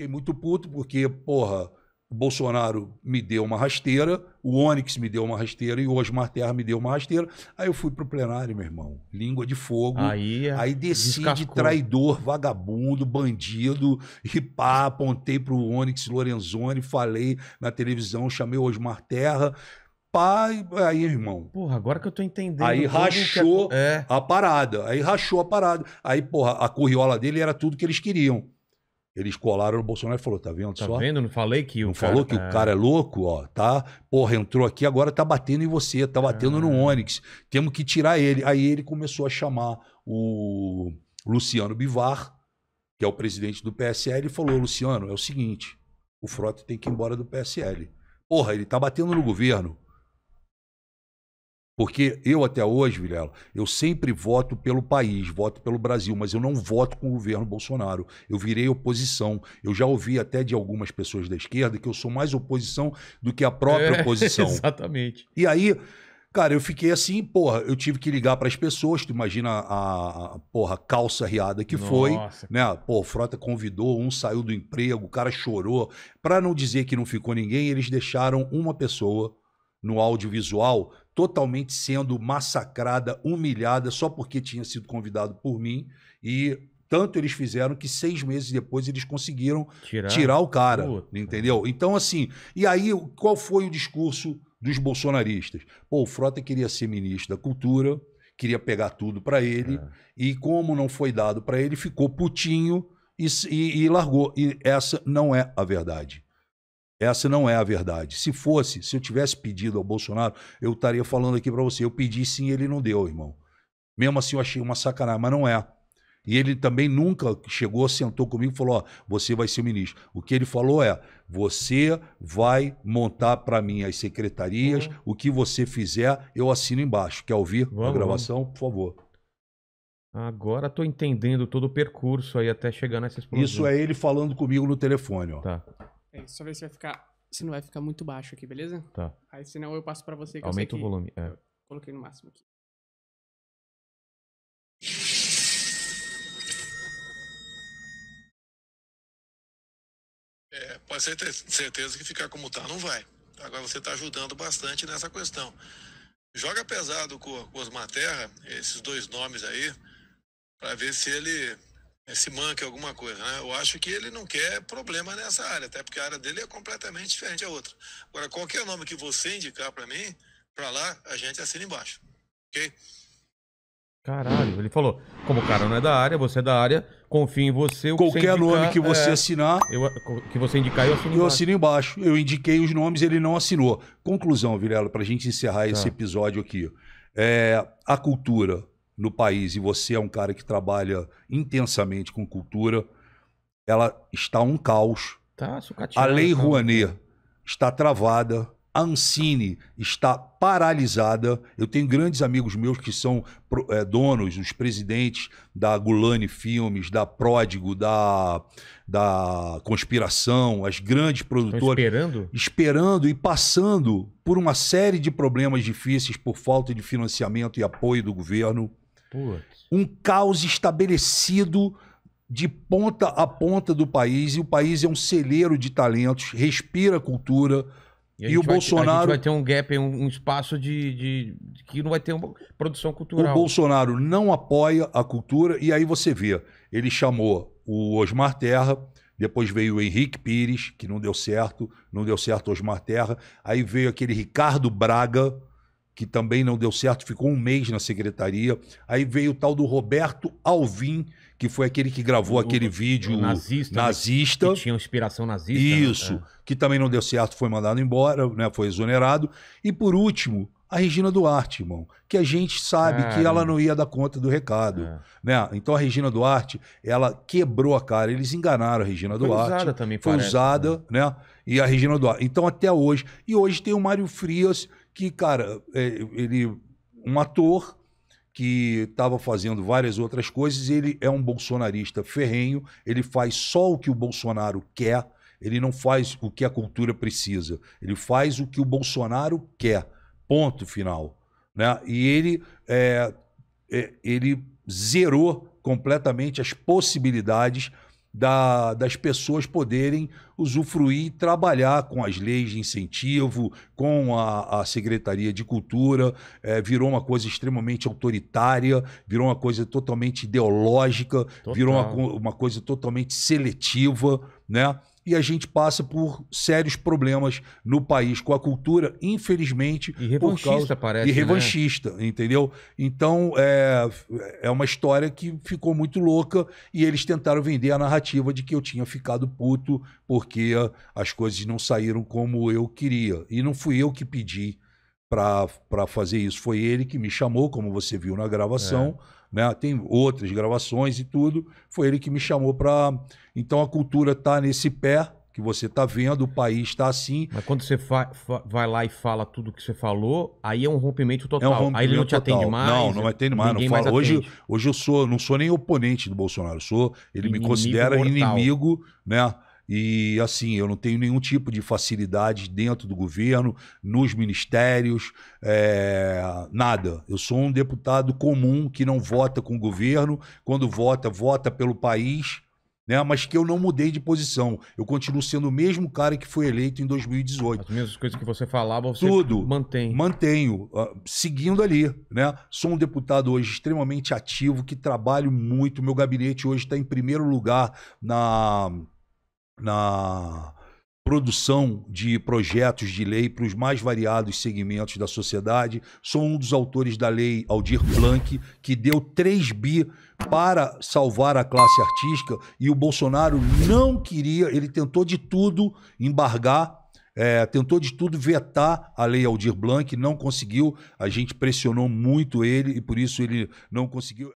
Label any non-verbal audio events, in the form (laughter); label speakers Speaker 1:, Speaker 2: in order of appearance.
Speaker 1: Fiquei muito puto porque, porra, o Bolsonaro me deu uma rasteira, o Onyx me deu uma rasteira e o Osmar Terra me deu uma rasteira. Aí eu fui pro plenário, meu irmão. Língua de fogo. Aí, é, aí desci descascou. de traidor, vagabundo, bandido. E pá, apontei pro Onyx Lorenzoni, falei na televisão, chamei o Osmar Terra. Pai, aí, irmão. Porra, agora que eu tô entendendo. Aí rachou é- é. a parada. Aí rachou a parada. Aí, porra, a curriola dele era tudo que eles queriam. Eles colaram O Bolsonaro e falou, tá vendo tá só? Tá vendo? Não falei que não o cara... falou que é... o tá- cara é louco, ó, tá? Porra, entrou aqui, agora tá batendo em você, tá batendo no ah. Onyx. Temos que tirar ele. Aí ele começou a chamar o Luciano Bivar, que é o presidente do PSL, e falou, Luciano, é o seguinte, o Frota tem que ir embora do PSL. Porra, ele tá batendo no governo. Porque eu até hoje, Vilela, eu sempre voto pelo país, voto pelo Brasil, mas eu não voto com o governo Bolsonaro. Eu virei oposição. Eu já ouvi até de algumas pessoas da esquerda que eu sou mais oposição do que a própria é, (laughs) oposição. Exatamente. E aí, cara, eu fiquei assim, porra, eu tive que ligar para as pessoas, tu imagina a, a porra calça riada que Nossa. foi, né? Pô, Frota convidou, um saiu do emprego, o cara chorou. Para não dizer que não ficou ninguém, eles deixaram uma pessoa no audiovisual, totalmente sendo massacrada, humilhada, só porque tinha sido convidado por mim. E tanto eles fizeram que seis meses depois eles conseguiram tirar, tirar o cara. Puta. Entendeu? Então, assim, e aí qual foi o discurso dos bolsonaristas? Pô, o Frota queria ser ministro da Cultura, queria pegar tudo para ele, é. e como não foi dado para ele, ficou putinho e, e, e largou. E essa não é a verdade. Essa não é a verdade. Se fosse, se eu tivesse pedido ao Bolsonaro, eu estaria falando aqui para você. Eu pedi sim, ele não deu, irmão. Mesmo assim, eu achei uma sacanagem, mas não é. E ele também nunca chegou, sentou comigo e falou: Ó, você vai ser o ministro. O que ele falou é: você vai montar para mim as secretarias, uhum. o que você fizer, eu assino embaixo. Quer ouvir vamos, a gravação? Vamos. Por favor. Agora estou entendendo todo o percurso aí até chegar nessa explosão. Isso é ele falando comigo no telefone, ó. Tá. É, só ver se vai ficar. Se não vai ficar muito baixo aqui, beleza? Tá. Aí senão eu passo pra você que Aumenta eu sei o que volume. É. Coloquei no máximo aqui. É, pode ser ter certeza que ficar como tá não vai. Agora você está ajudando bastante nessa questão. Joga pesado com, com os Osmar esses dois nomes aí, para ver se ele se manque alguma coisa. Né? Eu acho que ele não quer problema nessa área, até porque a área dele é completamente diferente da outra. Agora, qualquer é nome que você indicar para mim, para lá, a gente assina embaixo. Ok? Caralho, ele falou, como o cara não é da área, você é da área, confia em você. O Qualquer que você indicar, nome que você é, assinar, eu, que você indicar, eu assino eu embaixo. Eu assino embaixo. Eu indiquei os nomes, ele não assinou. Conclusão, Virelo, para a gente encerrar tá. esse episódio aqui. É, a cultura, no país e você é um cara que trabalha intensamente com cultura, ela está um caos. Tá, A Lei Rouanet está travada. A Ancine está paralisada. Eu tenho grandes amigos meus que são é, donos, os presidentes da Gulani Filmes, da Pródigo, da, da Conspiração, as grandes produtoras. Estão esperando? Esperando e passando por uma série de problemas difíceis por falta de financiamento e apoio do governo. Putz. Um caos estabelecido de ponta a ponta do país, e o país é um celeiro de talentos, respira cultura. E, e o Bolsonaro. A gente vai ter um gap, um, um espaço de, de, de, que não vai ter uma produção cultural. O Bolsonaro não apoia a cultura, e aí você vê, ele chamou o Osmar Terra, depois veio o Henrique Pires, que não deu certo, não deu certo o Osmar Terra, aí veio aquele Ricardo Braga, que também não deu certo, ficou um mês na secretaria. Aí veio o tal do Roberto Alvim, que foi aquele que gravou o, aquele vídeo nazista, né, nazista. Que tinha inspiração nazista. Né? Isso, né? que também não deu certo, foi mandado embora, né? foi exonerado. E por último, a Regina Duarte, irmão, que a gente sabe é. que ela não ia dar conta do recado, é. né? Então a Regina Duarte, ela quebrou a cara, eles enganaram a Regina foi Duarte. Foi usada também, Foi parece, usada, né? né? E a Regina Duarte. Então até hoje, e hoje tem o Mário Frias, que, cara, é, ele um ator que estava fazendo várias outras coisas, ele é um bolsonarista ferrenho, ele faz só o que o Bolsonaro quer, ele não faz o que a cultura precisa, ele faz o que o Bolsonaro quer, ponto final. Né? E ele, é, é, ele zerou completamente as possibilidades da, das pessoas poderem usufruir e trabalhar com as leis de incentivo, com a, a Secretaria de Cultura. É, virou uma coisa extremamente autoritária, virou uma coisa totalmente ideológica, Total. virou uma, uma coisa totalmente seletiva, né? e a gente passa por sérios problemas no país com a cultura, infelizmente. E revanchista, causa... parece. E né? revanchista, né? entendeu? Então, é, é uma história que ficou muito louca e eles tentaram vender a narrativa de que eu tinha ficado puto porque as coisas não saíram como eu queria. E não fui eu que pedi para fazer isso. Foi ele que me chamou, como você viu na gravação. É. Né? Tem outras gravações e tudo. Foi ele que me chamou para. Então a cultura está nesse pé que você está vendo, o país está assim. Mas quando você vai lá e fala tudo que você falou, aí é um rompimento total. É um rompimento aí ele não te atende mais. Não, não atende mais. Não fala. Mais hoje, hoje eu sou, não sou nem oponente do Bolsonaro. Eu sou, ele inimigo me considera mortal. inimigo, né? E assim, eu não tenho nenhum tipo de facilidade dentro do governo, nos ministérios, é, nada. Eu sou um deputado comum que não vota com o governo, quando vota, vota pelo país, né? mas que eu não mudei de posição. Eu continuo sendo o mesmo cara que foi eleito em 2018. As mesmas coisas que você falava, você Tudo mantém. Mantenho, ah, seguindo ali. Né? Sou um deputado hoje extremamente ativo, que trabalho muito. Meu gabinete hoje está em primeiro lugar na na produção de projetos de lei para os mais variados segmentos da sociedade. Sou um dos autores da lei Aldir Blanc, que deu 3 bi para salvar a classe artística e o Bolsonaro não queria, ele tentou de tudo embargar é, tentou de tudo vetar a lei Aldir Blanc, não conseguiu. A gente pressionou muito ele e por isso ele não conseguiu.